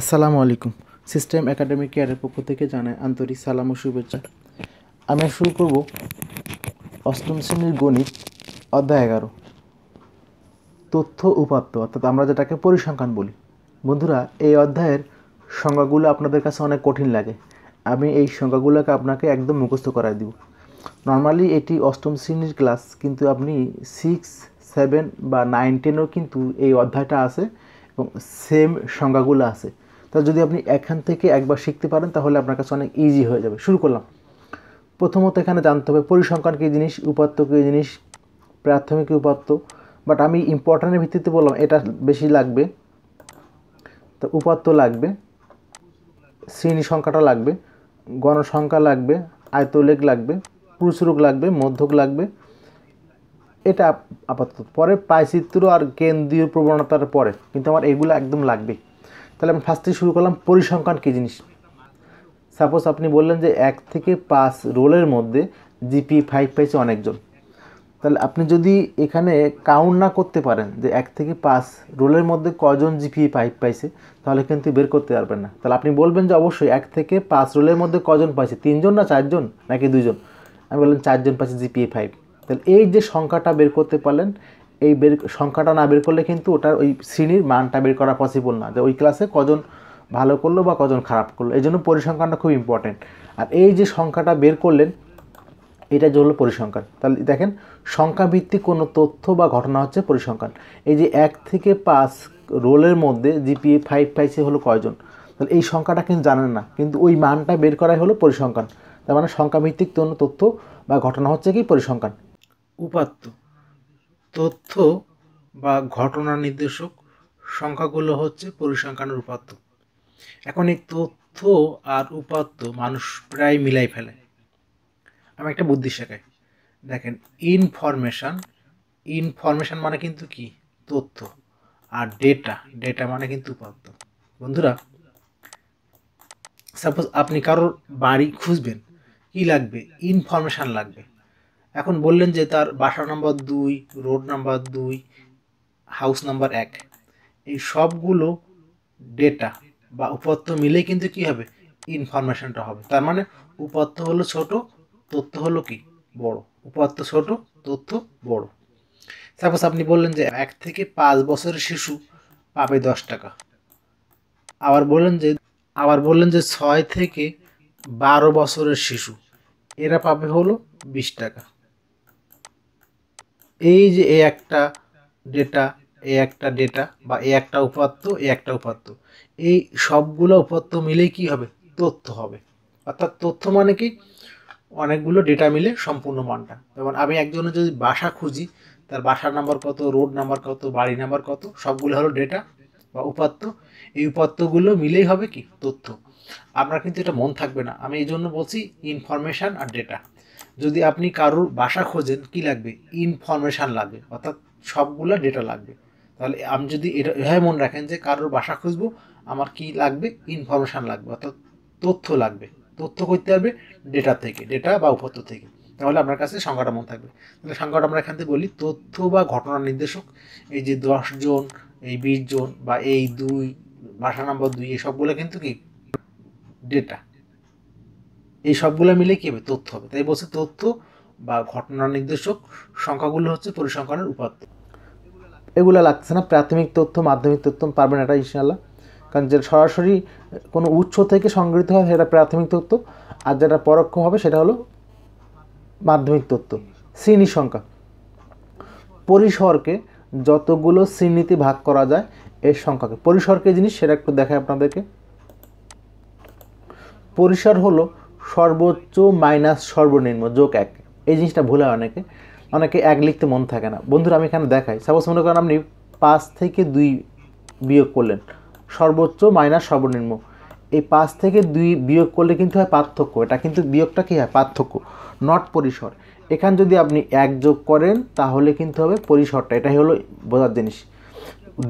আসসালামু আলাইকুম system academic কেয়ারের পক্ষ থেকে জানায় আন্তরিক সালাম ও শুভেচ্ছা আমি শুরু করব অষ্টম শ্রেণীর গণিত অধ্যায় এগারো তথ্য উপাত্ত অর্থাৎ আমরা যেটাকে পরিসংখ্যান বলি বন্ধুরা এই অধ্যায়ের সংজ্ঞাগুলো আপনাদের কাছে অনেক কঠিন লাগে আমি এই সংজ্ঞাগুলোকে আপনাকে একদম মুখস্থ করায় দিব নর্মালি এটি অষ্টম শ্রেণীর ক্লাস কিন্তু আপনি সিক্স সেভেন বা নাইন টেনও কিন্তু এই অধ্যায়টা আছে এবং সেম সংজ্ঞাগুলো আছে তা যদি আপনি এখান থেকে একবার শিখতে পারেন তাহলে আপনার কাছে অনেক ইজি হয়ে যাবে শুরু করলাম প্রথমত এখানে জানতে হবে পরিসংখ্যান কী জিনিস উপাত্ত কী জিনিস প্রাথমিক উপাত্ত বাট আমি ইম্পর্টেন্টের ভিত্তিতে বললাম এটা বেশি লাগবে তো উপাত্ত লাগবে শ্রেণী সংখ্যাটা লাগবে গণসংখ্যা লাগবে আয়তলেখ লাগবে পুরুষরোগ লাগবে মধ্যক লাগবে এটা আপাতত পরে পায়চিত্র আর কেন্দ্রীয় প্রবণতার পরে কিন্তু আমার এগুলো একদম লাগবে তাহলে আমি ফার্স্টে শুরু করলাম পরিসংখ্যান কী জিনিস সাপোজ আপনি বললেন যে এক থেকে পাঁচ রোলের মধ্যে জিপি ফাইভ e পাইছে অনেকজন তাহলে আপনি যদি এখানে কাউন্ট না করতে পারেন যে এক থেকে পাঁচ রোলের মধ্যে কজন জিপি ফাইভ e পাইছে তাহলে কিন্তু বের করতে পারবেন না তাহলে আপনি বলবেন যে অবশ্যই এক থেকে পাঁচ রোলের মধ্যে কজন পাইছে তিনজন না চারজন নাকি দুইজন আমি বললাম চারজন পাইছে জিপিএ ফাইভ e তাহলে এই যে সংখ্যাটা বের করতে পারলেন এই বের সংখ্যাটা না বের করলে কিন্তু ওটার ওই শ্রেণীর মানটা বের করা পসিবল না যে ওই ক্লাসে কজন ভালো করলো বা কজন খারাপ করলো এই জন্য পরিসংখ্যানটা খুব ইম্পর্টেন্ট আর এই যে সংখ্যাটা বের করলেন এটা যে হলো পরিসংখ্যান তাহলে দেখেন সংখ্যাভিত্তিক কোনো তথ্য বা ঘটনা হচ্ছে পরিসংখ্যান এই যে এক থেকে পাঁচ রোলের মধ্যে জিপিএ ফাইভ পাইছে হলো কয়জন তাহলে এই সংখ্যাটা কিন্তু জানেন না কিন্তু ওই মানটা বের করাই হলো পরিসংখ্যান তার মানে সংখ্যাভিত্তিক কোনো তথ্য বা ঘটনা হচ্ছে কি পরিসংখ্যান উপাত্ত তথ্য বা ঘটনা নির্দেশক সংখ্যাগুলো হচ্ছে পরিসংখ্যান উপাত্ত এখন এই তথ্য আর উপাত্ত মানুষ প্রায় মিলাই ফেলে আমি একটা বুদ্ধি শেখাই দেখেন ইনফরমেশান ইনফরমেশান মানে কিন্তু কি তথ্য আর ডেটা ডেটা মানে কিন্তু উপাত্ত বন্ধুরা সাপোজ আপনি কারোর বাড়ি খুঁজবেন কি লাগবে ইনফরমেশান লাগবে এখন বললেন যে তার বাসা নাম্বার দুই রোড নাম্বার দুই হাউস নাম্বার এক এই সবগুলো ডেটা বা উপাত্ত মিলে কিন্তু কি হবে ইনফরমেশনটা হবে তার মানে উপাত্ত হলো ছোট তথ্য হলো কি বড় উপাত্ত ছোট তথ্য বড় সাপোজ আপনি বললেন যে এক থেকে পাঁচ বছরের শিশু পাবে দশ টাকা আবার বললেন যে আবার বললেন যে ছয় থেকে বারো বছরের শিশু এরা পাবে হলো বিশ টাকা এই যে এ একটা ডেটা এ একটা ডেটা বা এ একটা উপাত্ত এ একটা উপাত্ত এই সবগুলো উপাত্ত মিলে কি হবে তথ্য হবে অর্থাৎ তথ্য মানে কি অনেকগুলো ডেটা মিলে সম্পূর্ণ মানটা যেমন আমি একজনের যদি বাসা খুঁজি তার বাসার নাম্বার কত রোড নাম্বার কত বাড়ি নাম্বার কত সবগুলো হলো ডেটা বা উপাত্ত এই উপাত্তগুলো মিলেই হবে কি তথ্য আপনার কিন্তু এটা মন থাকবে না আমি এই জন্য বলছি ইনফরমেশান আর ডেটা যদি আপনি কারোর বাসা খোঁজেন কি লাগবে ইনফরমেশান লাগবে অর্থাৎ সবগুলা ডেটা লাগবে তাহলে আমি যদি এটা এভাবে মনে রাখেন যে কারোর বাসা খুঁজবো আমার কি লাগবে ইনফরমেশান লাগবে অর্থাৎ তথ্য লাগবে তথ্য করতে হবে ডেটা থেকে ডেটা বা উপত্য থেকে তাহলে আপনার কাছে সংখ্যাটা মনে থাকবে তাহলে সংখ্যাটা আমরা এখান থেকে বলি তথ্য বা ঘটনা নির্দেশক এই যে দশজন এই বিশ জন বা এই দুই ভাষা নম্বর দুই এসবগুলো কিন্তু কি ডেটা এই সবগুলো মিলে কি হবে তথ্য হবে তাই বলছে তথ্য বা ঘটনা নির্দেশক সংখ্যাগুলো হচ্ছে পরিসংখ্যানের উপাত্ত এগুলো লাগছে না প্রাথমিক তথ্য মাধ্যমিক তথ্য পারবেন এটা ইনশাল্লাহ কারণ যেটা সরাসরি কোনো উৎস থেকে সংগৃহীত হয় সেটা প্রাথমিক তথ্য আর যেটা পরোক্ষ হবে সেটা হলো মাধ্যমিক তথ্য শ্রেণী সংখ্যা পরিসরকে যতগুলো শ্রেণীতে ভাগ করা যায় এর সংখ্যাকে পরিসরকে জিনিস সেটা একটু দেখায় আপনাদেরকে পরিসর হলো সর্বোচ্চ মাইনাস সর্বনিম্ন যোগ এক এই জিনিসটা ভুলে হয় অনেকে অনেকে এক লিখতে মন থাকে না বন্ধুরা আমি এখানে দেখাই সাপোজ মনে করেন আপনি পাঁচ থেকে দুই বিয়োগ করলেন সর্বোচ্চ মাইনাস সর্বনিম্ন এই পাঁচ থেকে দুই বিয়োগ করলে কিন্তু হয় পার্থক্য এটা কিন্তু বিয়োগটা কী হয় পার্থক্য নট পরিসর এখান যদি আপনি এক যোগ করেন তাহলে কিন্তু হবে পরিসরটা এটাই হলো বোঝার জিনিস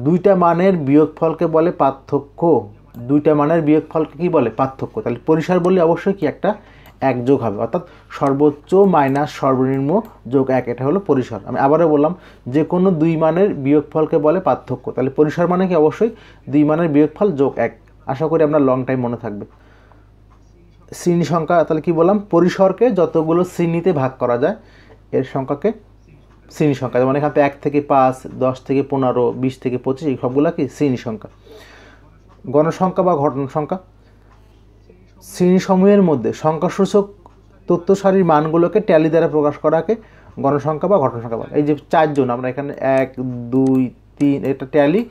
দুইটা মানের বিয়োগফলকে বলে পার্থক্য দুইটা মানের বিয়োগফলকে কী বলে পার্থক্য তাহলে পরিসর বললে অবশ্যই কি একটা এক যোগ হবে অর্থাৎ সর্বোচ্চ মাইনাস সর্বনিম্ন যোগ এক এটা হলো পরিসর আমি আবারও বললাম যে কোনো দুই মানের বিয়োগফলকে বলে পার্থক্য তাহলে পরিসর মানে কি অবশ্যই দুই মানের বিয়োগফল যোগ এক আশা করি আপনার লং টাইম মনে থাকবে শ্রেণী সংখ্যা তাহলে কি বললাম পরিসরকে যতগুলো শ্রেণীতে ভাগ করা যায় এর সংখ্যাকে শ্রেণী সংখ্যা যেমন এখান থেকে এক থেকে পাঁচ দশ থেকে পনেরো বিশ থেকে পঁচিশ এই সবগুলো কি শ্রেণী সংখ্যা গণসংখ্যা বা ঘটন সংখ্যা শ্রেণীসমূহের মধ্যে সংখ্যাসূচক তথ্য সারির মানগুলোকে ট্যালি দ্বারা প্রকাশ করাকে গণসংখ্যা বা ঘটন সংখ্যা বলে এই যে চারজন আমরা এখানে এক দুই তিন এটা ট্যালি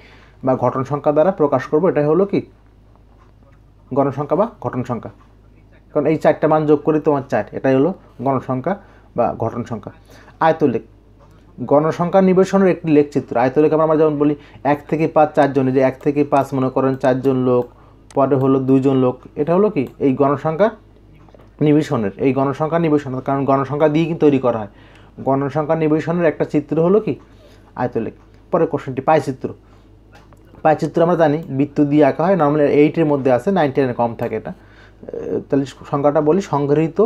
বা ঘটন সংখ্যা দ্বারা প্রকাশ করব এটা হলো কি গণসংখ্যা বা ঘটন সংখ্যা কারণ এই চারটা মান যোগ করে তোমার চার এটাই হলো গণসংখ্যা বা ঘটন সংখ্যা আয়তলিক গণসংখ্যা নিবেশনের একটি লেখচিত্র আয়তলেখা আমরা যেমন বলি এক থেকে পাঁচ চারজন যে এক থেকে পাঁচ মনে করেন চারজন লোক পরে হলো দুজন লোক এটা হলো কি এই গণসংখ্যা নিবেশনের এই গণসংখ্যা নিবেশনের কারণ গণসংখ্যা দিয়ে কিন্তু তৈরি করা হয় গণসংখ্যা নিবেশনের একটা চিত্র হলো কি আয়তলেখ পরে কোশ্চেনটি পায়চিত্র পায়চিত্র আমরা জানি বৃত্ত দিয়ে আঁকা হয় নর্মালি এইটের মধ্যে আছে নাইন কম থাকে এটা তাহলে সংখ্যাটা বলি সংগৃহীত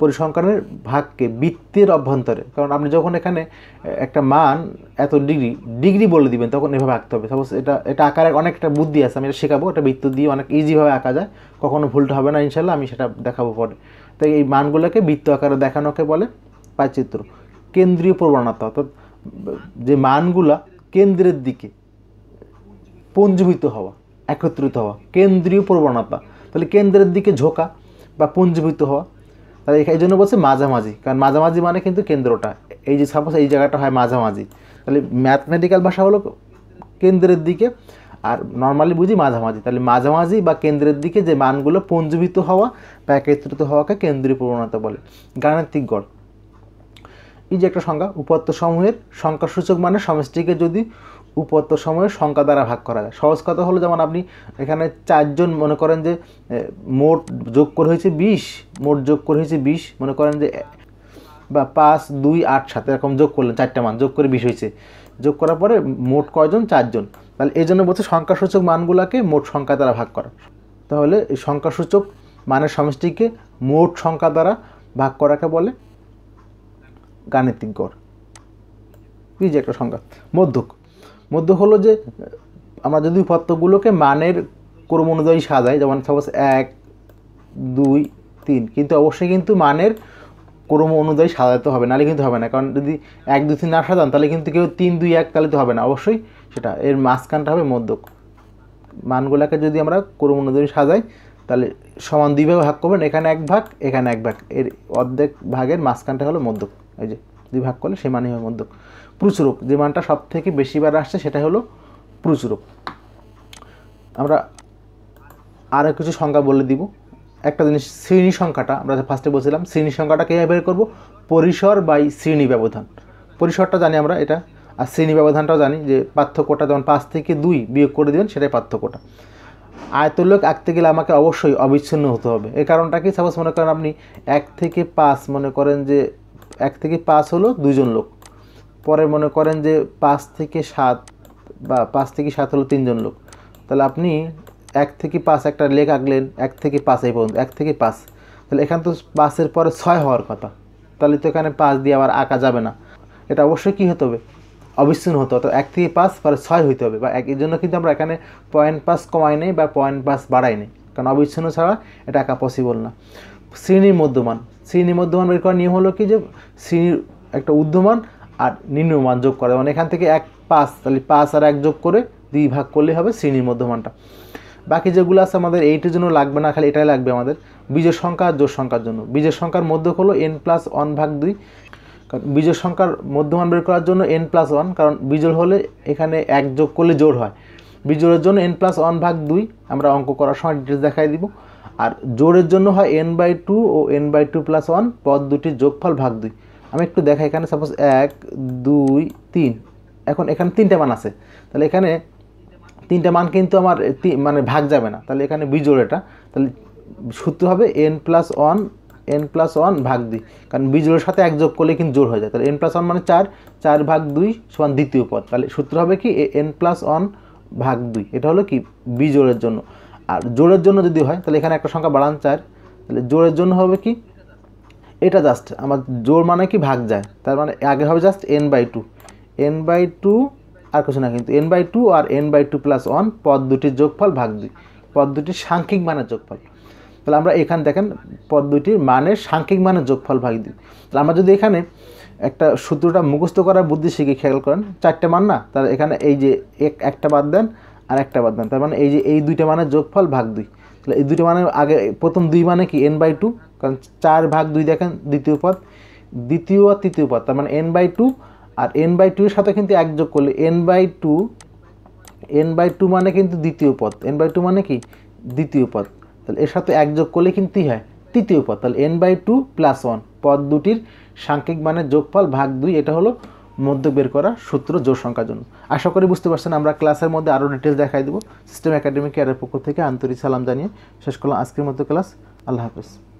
পরিসংখ্যানের ভাগকে বৃত্তের অভ্যন্তরে কারণ আপনি যখন এখানে একটা মান এত ডিগ্রি ডিগ্রি বলে দিবেন তখন এভাবে আঁকতে হবে সাপোজ এটা এটা আঁকার অনেকটা বুদ্ধি আছে আমি এটা শেখাবো এটা বৃত্ত দিয়ে অনেক ইজিভাবে আঁকা যায় কখনো ভুলটা হবে না ইনশাল্লাহ আমি সেটা দেখাবো পরে তাই এই মানগুলোকে বৃত্ত আকারে দেখানোকে বলে পাচিত্র কেন্দ্রীয় প্রবণতা অর্থাৎ যে মানগুলা কেন্দ্রের দিকে পঞ্জীভূত হওয়া একত্রিত হওয়া কেন্দ্রীয় প্রবণতা তাহলে কেন্দ্রের দিকে ঝোঁকা বা পঞ্জীভূত হওয়া তাহলে এই জন্য বলছে মাঝামাঝি কারণ মাঝামাঝি মানে কিন্তু কেন্দ্রটা এই যে সাপোজ এই জায়গাটা হয় মাঝামাঝি তাহলে ম্যাথমেটিক্যাল ভাষা হলো কেন্দ্রের দিকে আর নর্মালি বুঝি মাঝামাঝি তাহলে মাঝামাঝি বা কেন্দ্রের দিকে যে মানগুলো পঞ্জীভূত হওয়া বা একত্রিত হওয়াকে কেন্দ্রীয় প্রবণতা বলে গাণিতিক গড় এই যে একটা সংজ্ঞা উপাত্ত সমূহের সংখ্যাসূচক মানে সমষ্টিকে যদি উপত্য সময়ে সংখ্যা দ্বারা ভাগ করা যায় সহজ কথা হলো যেমন আপনি এখানে চারজন মনে করেন যে মোট যোগ করে হয়েছে বিশ মোট যোগ করে হয়েছে বিশ মনে করেন যে বা পাঁচ দুই আট সাত এরকম যোগ করলেন চারটা মান যোগ করে বিশ হয়েছে যোগ করার পরে মোট কয়জন চারজন তাহলে এই জন্য বলছে সংখ্যাসূচক মানগুলোকে মোট সংখ্যা দ্বারা ভাগ করা তাহলে এই সংখ্যাসূচক মানের সমষ্টিকে মোট সংখ্যা দ্বারা ভাগ করাকে বলে গাণিতিক গড় কি যে একটা সংখ্যা মধ্যক মধ্যে হলো যে আমরা যদি উপাত্তগুলোকে মানের ক্রম অনুযায়ী সাজাই যেমন সাপোজ এক দুই তিন কিন্তু অবশ্যই কিন্তু মানের ক্রম অনুযায়ী সাজাতে হবে নাহলে কিন্তু হবে না কারণ যদি এক দুই তিন না সাজান তাহলে কিন্তু কেউ তিন দুই এক তাহলে তো হবে না অবশ্যই সেটা এর মাঝখানটা হবে মধ্যক মানগুলোকে যদি আমরা ক্রম অনুযায়ী সাজাই তাহলে সমান দুই ভাগ ভাগ করবেন এখানে এক ভাগ এখানে এক ভাগ এর অর্ধেক ভাগের মাঝখানটা হলো মধ্যক এই যে দুই ভাগ করলে সে মানেই হবে মধ্যক প্রুচরূপ যে মানটা সব থেকে বেশিবার আসছে সেটা হলো প্রুচরূপ আমরা আরও কিছু সংখ্যা বলে দিব একটা জিনিস শ্রেণী সংখ্যাটা আমরা ফার্স্টে বলছিলাম শ্রেণী সংখ্যাটা কীভাবে বের করবো পরিসর বাই শ্রেণী ব্যবধান পরিসরটা জানি আমরা এটা আর শ্রেণী ব্যবধানটাও জানি যে পার্থক্যটা যেমন পাঁচ থেকে দুই বিয়োগ করে দেবেন সেটাই পার্থক্যটা আয়তলোক আঁকতে গেলে আমাকে অবশ্যই অবিচ্ছিন্ন হতে হবে এ কারণটা কি সাপোজ মনে করেন আপনি এক থেকে পাঁচ মনে করেন যে এক থেকে পাঁচ হলো দুজন লোক পরে মনে করেন যে পাঁচ থেকে সাত বা পাঁচ থেকে সাত হলো তিনজন লোক তাহলে আপনি এক থেকে পাঁচ একটা লেখ আঁকলেন এক থেকে পাঁচ এই পর্যন্ত এক থেকে পাঁচ তাহলে এখান তো পাঁচের পরে ছয় হওয়ার কথা তাহলে তো এখানে পাঁচ দিয়ে আবার আঁকা যাবে না এটা অবশ্যই কী হতে হবে অবিচ্ছিন্ন হতো অর্থাৎ এক থেকে পাঁচ পরে ছয় হইতে হবে বা এই জন্য কিন্তু আমরা এখানে পয়েন্ট পাস কমাই নেই বা পয়েন্ট পাস বাড়াই নেই কারণ অবিচ্ছিন্ন ছাড়া এটা আঁকা পসিবল না শ্রেণীর মধ্যমান শ্রেণীর মধ্যমান বের করার নিয়ম হলো কি যে শ্রেণীর একটা উদ্যমান আর নিম্নমান যোগ করা মানে এখান থেকে এক পাঁচ তাহলে পাঁচ আর এক যোগ করে দুই ভাগ করলে হবে শ্রেণীর মধ্যমানটা বাকি যেগুলো আছে আমাদের এইটের জন্য লাগবে না খালি এটাই লাগবে আমাদের বীজের সংখ্যা আর জোর সংখ্যার জন্য বীজের সংখ্যার মধ্যে হলো এন প্লাস ওয়ান ভাগ দুই কারণ বীজের সংখ্যার মধ্যমান বের করার জন্য এন প্লাস ওয়ান কারণ বীজোর হলে এখানে এক যোগ করলে জোর হয় বিজোড়ের জন্য এন প্লাস ওয়ান ভাগ দুই আমরা অঙ্ক করার সময় ডিটেলস দেখাই দিব আর জোরের জন্য হয় এন বাই টু ও n by two plus one পদ দুটির যোগফল ভাগ দুই আমি একটু দেখাই এখানে সাপোজ এক দুই তিন এখন এখানে তিনটা মান আছে তাহলে এখানে তিনটা মান কিন্তু আমার মানে ভাগ যাবে না তাহলে এখানে বিজোড় এটা তাহলে সূত্র হবে n plus one n plus one ভাগ দুই কারণ বিজোড়ের সাথে এক যোগ করলে কিন্তু জোর হয়ে যায় তাহলে এন প্লাস ওয়ান মানে চার চার ভাগ দুই সমান দ্বিতীয় পদ তাহলে সূত্র হবে কি এন প্লাস ওয়ান ভাগ দুই এটা হলো কি বিজোড়ের জন্য আর জোড়ের জন্য যদি হয় তাহলে এখানে একটা সংখ্যা বাড়ান চার তাহলে জোড়ের জন্য হবে কি এটা জাস্ট আমার জোর মানে কি ভাগ যায় তার মানে আগে হবে just n by two n by two আর কিছু না কিন্তু এন বাই টু আর n by two plus one পদ দুটির যোগফল ভাগ দুই পদ দুটির সাংখ্যিক মানের যোগফল তাহলে আমরা এখান দেখেন পদ দুটির মানের সাংখ্যিক মানের যোগফল ভাগ দিই তাহলে আমরা যদি এখানে একটা সূত্রটা মুখস্থ করার বুদ্ধি শিখে খেয়াল করেন চারটে মান না তাহলে এখানে এই যে এক একটা বাদ দেন আর একটা বাদ দেন তার মানে এই যে এই দুইটা মানের যোগফল ভাগ দুই তাহলে এই দুইটা মানে আগে প্রথম দুই মানে কি এন বাই টু কারণ চার ভাগ দুই দেখেন দ্বিতীয় পদ দ্বিতীয় আর তৃতীয় পদ তার মানে এন বাই টু আর এন বাই টুর সাথে কিন্তু এক যোগ করলে n by two n by two মানে কিন্তু দ্বিতীয় পদ এন বাই টু মানে কি দ্বিতীয় পদ তাহলে এর সাথে এক যোগ করলে কিন্তু হয় তৃতীয় পদ তাহলে n by two plus one পদ দুটির সাংখ্যিক মানে যোগফল ভাগ দুই এটা হলো মধ্য বের করা সূত্র জোর সংখ্যার জন্য আশা করি বুঝতে পারছেন আমরা ক্লাসের মধ্যে আরও ডিটেলস দেখাই দেবো সিস্টেম একাডেমি এর পক্ষ থেকে আন্তরিক সালাম জানিয়ে শেষ করলাম আজকের মতো ক্লাস আল্লাহ হাফেজ